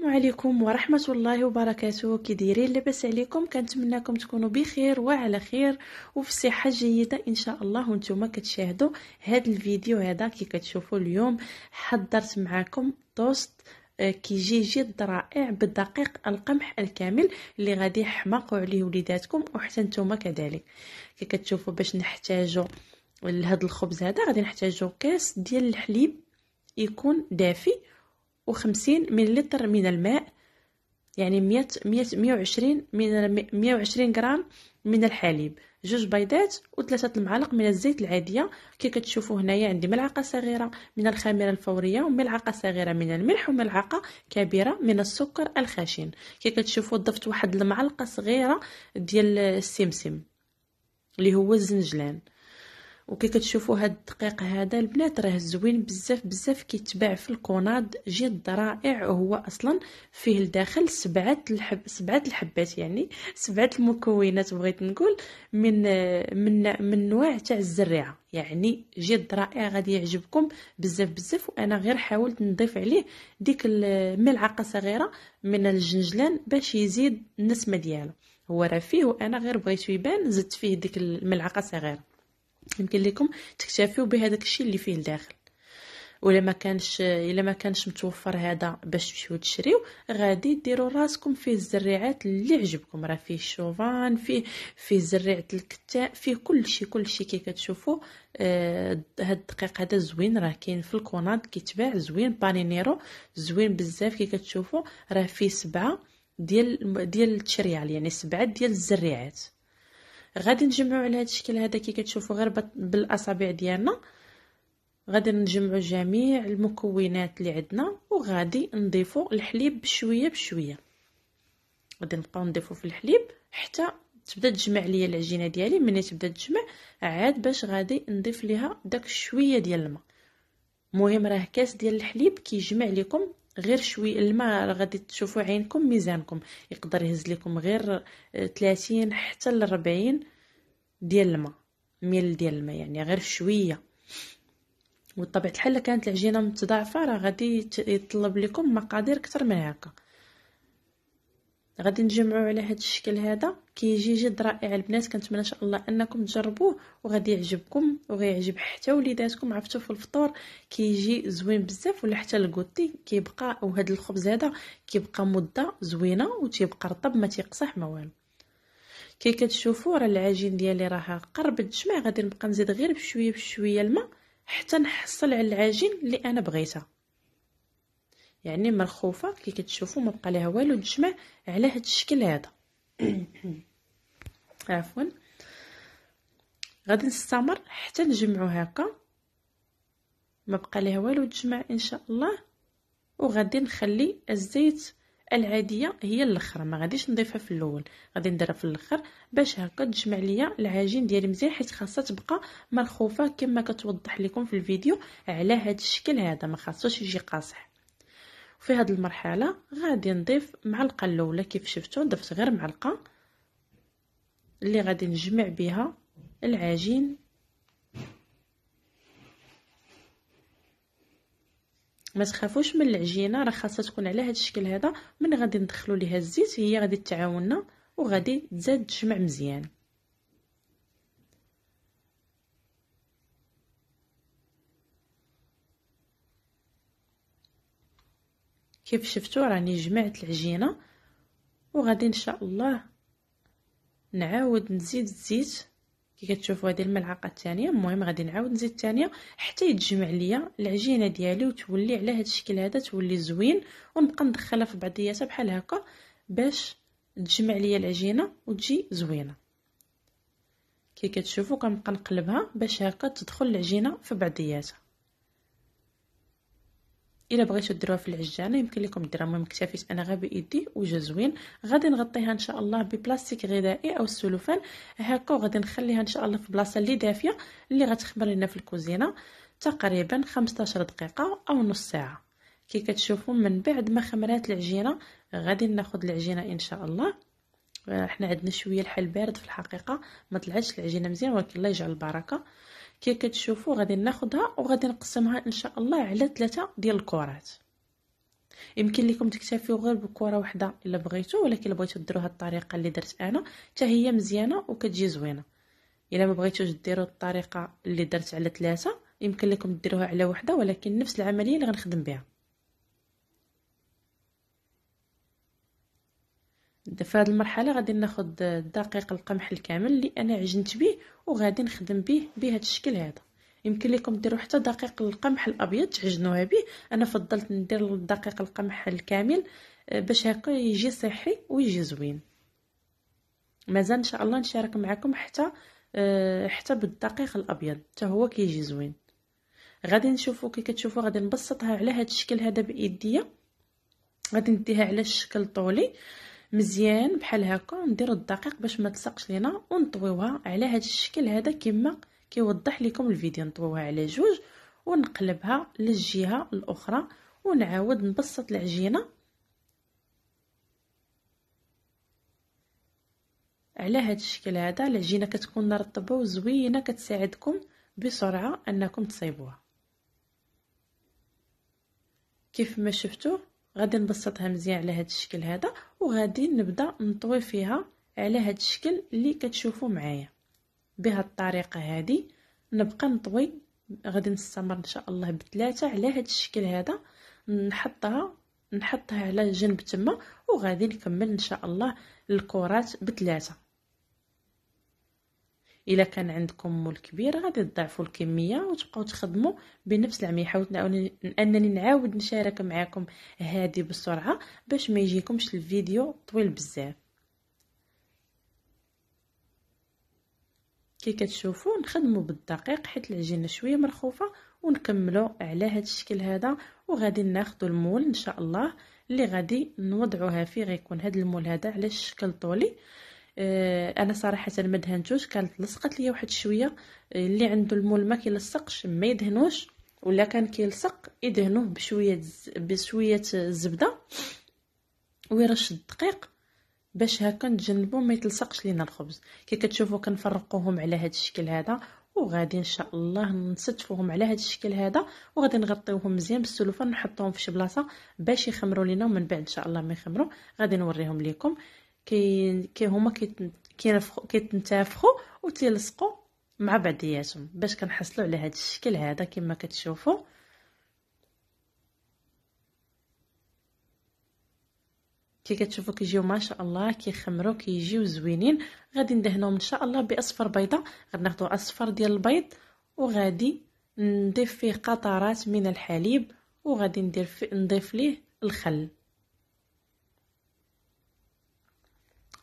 السلام عليكم ورحمة الله وبركاته كي دايرين لاباس عليكم كنتمناكم تكونوا بخير وعلى خير وفي الصحة الجيدة ان شاء الله وانتم كتشاهدوا هذا الفيديو هذا كي كتشوفوا اليوم حضرت معكم توست آه، كيجي جد رائع بالدقيق القمح الكامل اللي غادي يحماقوا عليه وليداتكم وحتى نتوما كذلك كي كتشوفوا باش نحتاجوا لهذا الخبز هذا غادي نحتاجوا كاس ديال الحليب يكون دافي وخمسين مليلتر من الماء يعني مية مية مية وعشرين من مية وعشرين غرام من الحليب جوج بيضات وثلاثة المعالق من الزيت العادية كي كتشوفوا هنايا عندي ملعقة صغيرة من الخميرة الفورية وملعقة صغيرة من الملح وملعقة كبيرة من السكر الخشن كي كتشوفوا ضفت واحد المعلقة صغيرة ديال السمسم اللي هو الزنجلان وكي كتشوفوا هاد الدقيق هذا البنات راه زوين بزاف بزاف كيتباع في الكوناد جد رائع وهو اصلا فيه الداخل سبعه الحب سبعه الحبات يعني سبعه المكونات بغيت نقول من من من نوع تاع الزريعه يعني جد رائع غادي يعجبكم بزاف بزاف وانا غير حاولت نضيف عليه ديك ملعقه صغيره من الجنجلان باش يزيد النسمه ديالو هو راه فيه وانا غير بغيتو يبان زدت فيه ديك الملعقه صغيره يمكن لكم تكتفيو بهذاك الشيء اللي فيه الداخل ولا ما كانش الا ما كانش متوفر هذا باش تمشيو تشريو غادي ديروا راسكم فيه الزريعات اللي عجبكم راه فيه الشوفان فيه فيه زريعه الكتاء فيه كل شيء كل شيء كي كتشوفوا آه هاد الدقيق هذا زوين راه كاين في الكوناد كيتباع زوين بانينيرو زوين بزاف كي كتشوفوا راه فيه سبعه ديال ديال التشريع يعني سبعه ديال الزريعات غادي نجمعو على هذا الشكل هذا كي كتشوفوا غير بالاصابع ديالنا غادي نجمعو جميع المكونات اللي عندنا وغادي نضيفو الحليب بشويه بشويه غادي نبقاو نضيفو في الحليب حتى تبدا تجمع ليا العجينه ديالي ملي تبدا تجمع عاد باش غادي نضيف ليها داك شويه ديال الماء المهم راه كاس ديال الحليب كيجمع لكم غير شوي الماء راه غادي تشوفوا عينكم ميزانكم يقدر يهز لكم غير 30 آه، حتى ل 40 ديال الماء ميل ديال الماء يعني غير شويه وطبيعه الحال كانت العجينه متضاعفه راه غادي يطلب لكم مقادير اكثر من هكا غادي نجمعوا على هذا الشكل هذا كيجي جد رائع البنات كنتمنى ان شاء الله انكم تجربوه وغادي يعجبكم وغيعجب حتى وليداتكم عرفتوا في الفطور كيجي زوين بزاف ولا حتى الكوتي كيبقى وهذا الخبز هذا كيبقى مده زوينه وتيبقى رطب ما تيقصح ما والو كي كتشوفوا راه العجين ديالي راه قرب تجمع غادي نبقى نزيد غير بشويه بشويه الماء حتى نحصل على العجين اللي انا بغيتها يعني مرخوفه كي كتشوفوا ما بقى لها والو تجمع على هذا الشكل هذا عفوا غادي نستمر حتى نجمعو هكا ما بقى لها والو تجمع ان شاء الله وغادي نخلي الزيت العاديه هي الاخر ما غاديش نضيفها في الاول غادي نديرها في الاخر باش هكا تجمع ليا العجين ديالي مزيان حيت خاصها تبقى مرخوفه كما كتوضح لكم في الفيديو على هذا الشكل هذا ما خاصوش يجي قاصح وفي هاد المرحله غادي نضيف معلقه الاولى كيف شفتوا ضفت غير معلقه اللي غادي نجمع بها العجين ما تخافوش من العجينه راه خاصها تكون على هذا الشكل هذا من غادي ندخلوا ليها الزيت هي غادي تعاوننا وغادي تزاد تجمع مزيان كيف شفتوا راني جمعت العجينه وغادي ان شاء الله نعاود نزيد الزيت كي كتشوفوا هذه الملعقه الثانيه المهم غادي نعاود نزيد الثانيه حتى يتجمع ليا العجينه ديالي وتولي على هذا الشكل هذا تولي زوين ونبقى ندخلها في بعضياتها بحال هكا باش تجمع ليا العجينه وتجي زوينه كي كتشوفوا كنبقى نقلبها باش هكا تدخل العجينه في بعضياتها الا بغيتو ديروها في العجانه يمكن لكم ديروها المهم اكتفيت انا غير بايدي وجا زوين غادي نغطيها ان شاء الله ببلاستيك غذائي او السلوفان هكا وغادي نخليها ان شاء الله في بلاصه اللي دافيه اللي غتخمر لنا في الكوزينه تقريبا 15 دقيقه او نص ساعه كي كتشوفوا من بعد ما خمرات العجينه غادي ناخذ العجينه ان شاء الله آه، حنا عندنا شويه الحل بارد في الحقيقه ما طلعتش العجينه مزيان ولكن الله يجعل البركه كي كتشوفوا غادي ناخدها وغادي نقسمها ان شاء الله على ثلاثه ديال الكرات يمكن لكم تكتفيوا غير بكره واحده الا بغيتو ولكن بغيتو ديروا هاد الطريقه اللي درت انا حتى هي مزيانه وكتجي زوينه الا ما بغيتوش ديروا الطريقه اللي درت على ثلاثه يمكن لكم ديروها على وحده ولكن نفس العمليه اللي غنخدم بها في هذه المرحله غادي ناخذ دقيق القمح الكامل اللي انا عجنت به وغادي نخدم به بهذا الشكل هذا يمكن لكم ديروا حتى دقيق القمح الابيض تعجنوها به انا فضلت ندير دقيق القمح الكامل آه، باش هكا يجي صحي ويجي زوين مازال ان شاء الله نشارك معكم حتى آه، حتى بالدقيق الابيض حتى هو كيجي زوين غادي نشوفوا كي كتشوفوا غادي نبسطها على هذا الشكل هذا بايديا غادي نديها على الشكل طولي آه مزيان بحال هكا نديرو الدقيق باش ما تلصقش لينا ونطويوها على هذا الشكل هذا كما كيوضح لكم الفيديو نطويوها على جوج ونقلبها للجهه الاخرى ونعاود نبسط العجينه على هذا الشكل هذا العجينه كتكون مرطبه وزوينه كتساعدكم بسرعه انكم تصيبوها كيف ما شفتوا غادي نبسطها مزيان على هذا الشكل هذا وغادي نبدا نطوي فيها على هذا الشكل اللي كتشوفوا معايا بهذه الطريقه هذه نبقى نطوي غادي نستمر ان شاء الله بثلاثه على هذا الشكل هذا نحطها نحطها على جنب تما وغادي نكمل ان شاء الله الكرات بثلاثه الا كان عندكم مول كبير غادي تضاعفوا الكميه وتبقاو تخدموا بنفس العمي حاولت انني نعاود نشارك معكم هذه بسرعه باش ما يجيكمش الفيديو طويل بزاف كي كتشوفوا نخدموا بالدقيق حيت العجينه شويه مرخوفه ونكملوا على هذا الشكل هذا وغادي ناخذ المول ان شاء الله اللي غادي نوضعوها فيه غيكون هذا المول هذا على الشكل طولي آه، انا صراحه ما دهنتوش كانت لصقت ليا واحد شويه آه، اللي عنده المول ما كيلصقش ما يدهنوش ولا كان كيلصق يدهنوه بشويه بشويه الزبده ويرش الدقيق باش هكا نتجنبوا ما يتلصقش لينا الخبز كي كتشوفوا كنفرقوهم على هذا الشكل هذا وغادي ان شاء الله نستفوهم على هذا الشكل هذا وغادي نغطيوهم مزيان بالسلوفان نحطوهم في شي بلاصه باش يخمروا لينا ومن بعد ان شاء الله ما يخمروا غادي نوريهم لكم كي كي هما كيتنتافخوا وتيلصقوا مع بعضياتهم باش كنحصلوا على هذا الشكل هذا كما كتشوفوا كي كتشوفوا كيجيو ما شاء الله كيخمروا كيجيو زوينين غادي ندهنهم ان شاء الله باصفر بيضه غناخذوا اصفر ديال البيض وغادي نضيف فيه قطرات من الحليب وغادي ندير نضيف ليه الخل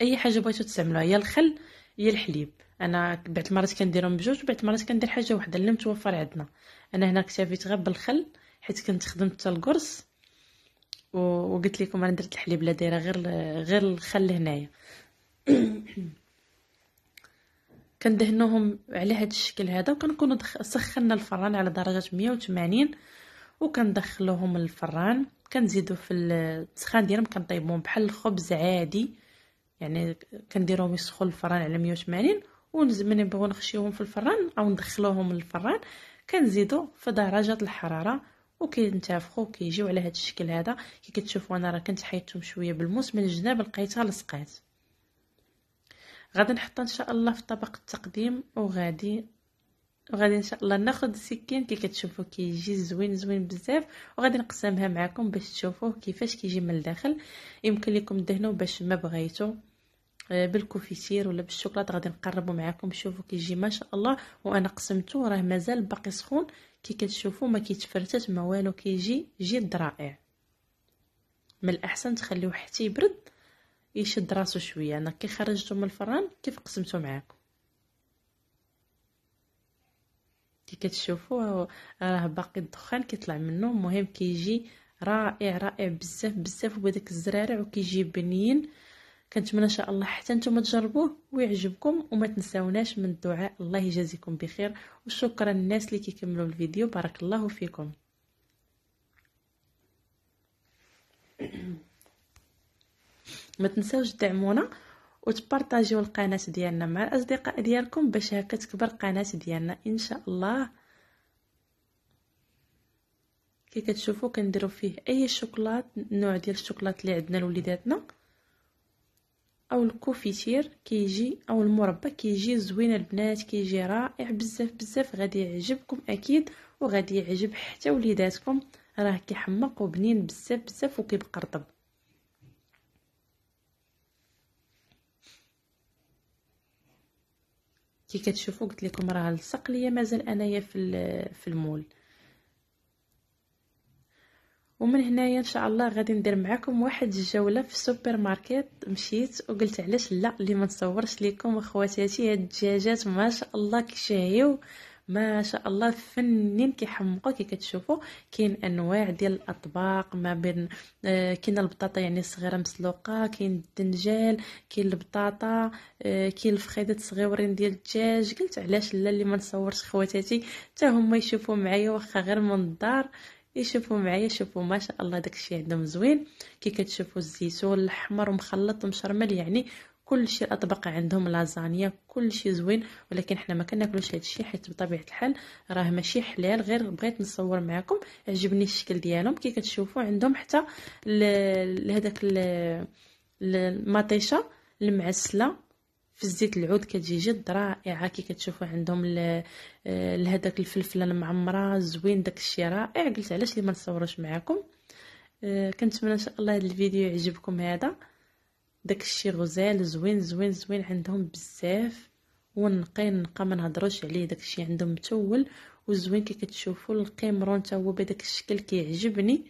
اي حاجه بغيتو تستعملوها يا الخل يا الحليب انا بعض المرات كنديرهم بجوج وبعض المرات كندير حاجه واحده اللي متوفر عندنا انا هنا اكتفيت غير بالخل حيت كنت خدمت حتى القرص وقلت لكم انا درت الحليب لا دايره غير غير الخل هنايا كندهنوهم على هذا الشكل هذا وكنكونوا دخ... سخنا الفران على درجه 180 وكندخلوهم الفران كنزيدو في السخان ديالهم كنطيبوهم بحال الخبز عادي يعني كنديرهم يسخن الفران على 180 وملي نبغيو نخشيوهم في الفران او ندخلوهم للفران كنزيدو في درجه الحراره وكينتفخو كيجيو على هذا الشكل هذا كي كتشوفوا انا راه كنت حيدتهم شويه بالموس من الجناب لقيتها لصقات غادي نحطها ان شاء الله في طبق التقديم وغادي وغادي ان شاء الله ناخذ السكين كي كتشوفوا كيجي زوين زوين بزاف وغادي نقسمها معكم باش تشوفوه كيفاش كيجي من الداخل يمكن لكم دهنوه باش ما بغيتو آه، بالكوفيتير ولا بالشوكولات غادي نقربو معكم شوفوا كيجي ما شاء الله وانا قسمته راه مازال باقي سخون كي كتشوفوا ما كيتفرتت ما والو كيجي جد رائع من الاحسن تخليوه حتى يبرد يشد راسو شويه انا كي خرجته من الفران كيف قسمته معاكم كي كتشوفوا راه باقي الدخان كيطلع منه المهم كيجي رائع رائع بزاف بزاف وبداك الزرارع وكيجي بنين كنتمنى ان شاء الله حتى نتوما تجربوه ويعجبكم وما تنساوناش من الدعاء الله يجازيكم بخير وشكرا الناس اللي كيكملوا الفيديو بارك الله فيكم ما تنساوش تدعمونا وتبارطاجيو القناه ديالنا مع الاصدقاء ديالكم باش هكا تكبر القناه ديالنا ان شاء الله كي كتشوفوا كنديروا فيه اي شوكولات نوع ديال الشوكولات اللي عندنا لوليداتنا او الكوفيتير كيجي او المربى كيجي زوين البنات كيجي رائع بزاف بزاف غادي يعجبكم اكيد وغادي يعجب حتى وليداتكم راه كيحمق وبنين بزاف بزاف وكيبقى رطب كي كتشوفوا قلت لكم راه ليا مازال انايا في في المول ومن هنايا ان شاء الله غادي ندير معكم واحد الجوله في السوبر ماركت مشيت وقلت علاش لا اللي ما نصورش لكم اخواتاتي هاد الدجاجات ما شاء الله كيشهيو ما شاء الله فنين كيحمقوا كي كتشوفوا كاين انواع ديال الاطباق ما بين آه، كاين البطاطا يعني صغيره مسلوقه كاين الدنجال كاين البطاطا آه، كاين الفخيدات صغيورين ديال الدجاج قلت علاش لا اللي ما نصورش خواتاتي حتى هما يشوفوا معايا واخا غير من الدار يشوفوا معايا شوفوا ما شاء الله داكشي عندهم زوين كي كتشوفوا الزيتون الاحمر مخلط مشرمل يعني كلشي الاطباق عندهم لازانيا كلشي زوين ولكن حنا ما كناكلوش هادشي حيت بطبيعه الحال راه ماشي حلال غير بغيت نصور معكم عجبني الشكل ديالهم كي كتشوفوا عندهم حتى لهداك المطيشه المعسله في الزيت العود كتجي جد رائعه كي كتشوفوا عندهم لهذاك الفلفله المعمره زوين داك الشيء رائع قلت علاش لي ما نصوروش معاكم آه، كنتمنى ان شاء الله هذا الفيديو يعجبكم هذا داك الشيء غزال زوين زوين زوين عندهم بزاف ونقي نقى ما نهضروش عليه داك الشيء عندهم متول وزوين كي كتشوفوا القمرون حتى هو بداك الشكل كيعجبني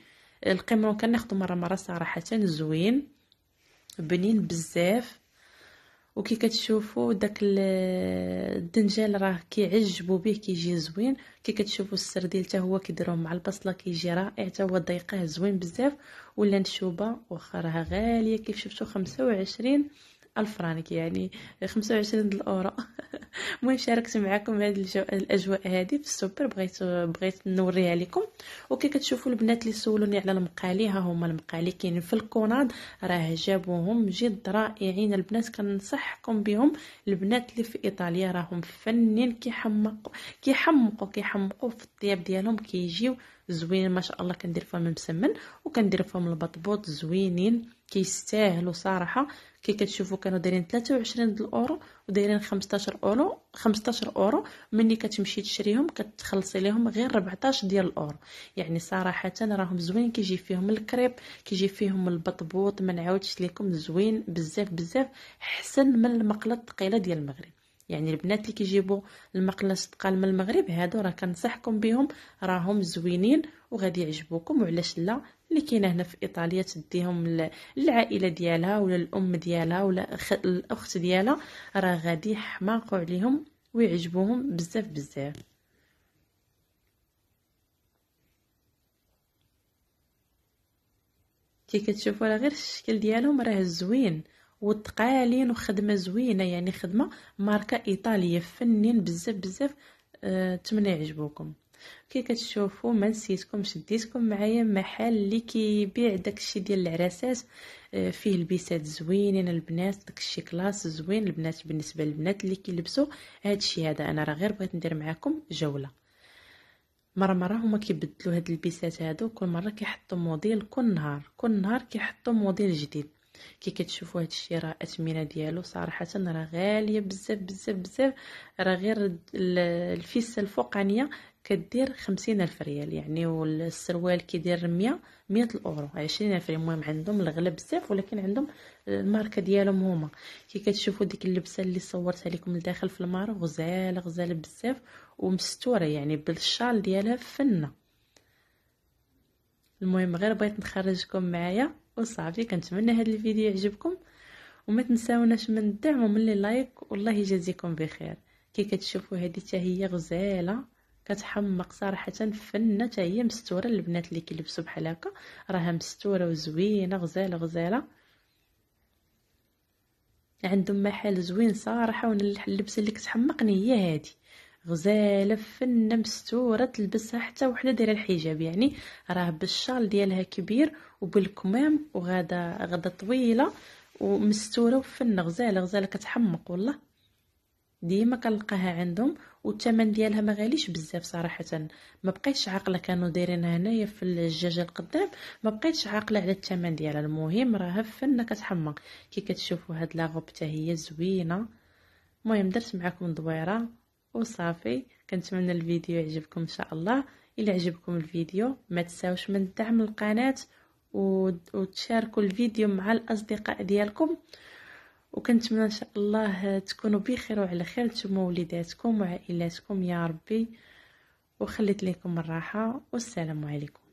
القمرون كناخذو مره مره صراحه زوين بنين بزاف وكي كتشوفوا داك الدنجال راه كيعجبوا به كيجي زوين كي كتشوفوا السرديل حتى هو كيديروه مع البصله كيجي رائع حتى هو ضيقه زوين بزاف ولا نشوبه واخا راها غاليه كيف شفتوا 25 ألف فرانك يعني خمسة وعشرين الأورو المهم شاركت معكم هاد الجو... الأجواء هادي في السوبر بغيت بغيت نوريها لكم وكي كتشوفوا البنات اللي سولوني على المقالي ها هما المقالي كاين في الكوناد راه جابوهم جد رائعين البنات كنصحكم بهم البنات اللي في إيطاليا راهم فنين كيحمقوا كيحمقوا كيحمقوا في الطياب ديالهم كيجيو زوين ما شاء الله كندير فيهم مسمن وكندير فيهم البطبوط زوينين كيستاهلوا صراحه كي كتشوفوا كانوا دايرين 23 د الاورو ودايرين 15 اورو 15 اورو ملي كتمشي تشريهم كتخلصي لهم غير 14 ديال الاورو يعني صراحه راهم زوين كيجي فيهم الكريب كيجي فيهم البطبوط ما نعاودش لكم زوين بزاف بزاف حسن من المقله الثقيله ديال المغرب يعني البنات اللي كيجيبوا المقله الثقال من المغرب هادو راه كنصحكم بهم راهم زوينين وغادي يعجبوكم وعلاش لا اللي كاينه هنا في ايطاليا تديهم للعائله ديالها ولا الام ديالها ولا الاخت ديالها راه غادي يحماقوا عليهم ويعجبوهم بزاف بزاف كي كتشوفوا راه غير الشكل ديالهم راه زوين وتقالين وخدمه زوينه يعني خدمه ماركه ايطاليه فنين بزاف بزاف أه تمنى يعجبوكم كي كتشوفوا ما نسيتكم شديتكم معايا محل اللي كيبيع داكشي ديال العراسات آه، فيه لبسات زوينين البنات داكشي كلاس زوين البنات بالنسبه للبنات اللي كيلبسوا هادشي هذا انا راه غير بغيت ندير معاكم جوله مره مره هما كيبدلوا هاد البسات هادو كل مره كيحطوا موديل كل نهار كل نهار كيحطوا موديل جديد كي كتشوفوا هاد الشيء راه اثمنه ديالو صراحه راه غاليه بزاف بزاف بزاف راه غير الفيسه الفوقانيه كدير خمسين ألف ريال يعني والسروال كيدير مية مية الأورو عشرين ألف ريال المهم عندهم الغلب بزاف ولكن عندهم الماركة ديالهم هما كي كتشوفوا ديك اللبسة اللي صورتها لكم لداخل في المارة غزالة غزالة بزاف ومستورة يعني بالشال ديالها فنة المهم غير بغيت نخرجكم معايا وصافي كنتمنى هاد الفيديو يعجبكم وما تنساوناش من الدعم ومن اللايك والله يجازيكم بخير كي كتشوفوا هادي حتى هي غزاله كتحمق صراحه فنه حتى هي مستوره البنات اللي كيلبسوا بحال هكا راها مستوره وزوينه غزاله غزاله عندهم محل زوين صراحه وانا اللبسه اللي كتحمقني هي هذه غزاله فنه مستوره تلبسها حتى وحده دايره الحجاب يعني راه بالشال ديالها كبير وبالكمام وغاده غدا طويله ومستوره وفنه غزاله غزاله كتحمق والله ديما كنلقاها عندهم والثمن ديالها ما غاليش بزاف صراحه ما بقيتش عاقله كانوا دايرينها هنايا في الجاجه القدام ما بقيتش عاقله على الثمن ديالها المهم راها فن كتحمق كي كتشوفوا هاد لاغوب حتى هي زوينه المهم درت معكم دويره وصافي كنتمنى الفيديو يعجبكم ان شاء الله الى عجبكم الفيديو ما تنساوش من دعم القناه وتشاركوا الفيديو مع الاصدقاء ديالكم وكنتمنى ان شاء الله تكونوا بخير وعلى خير نتوما وليداتكم وعائلاتكم يا ربي وخليت لكم الراحه والسلام عليكم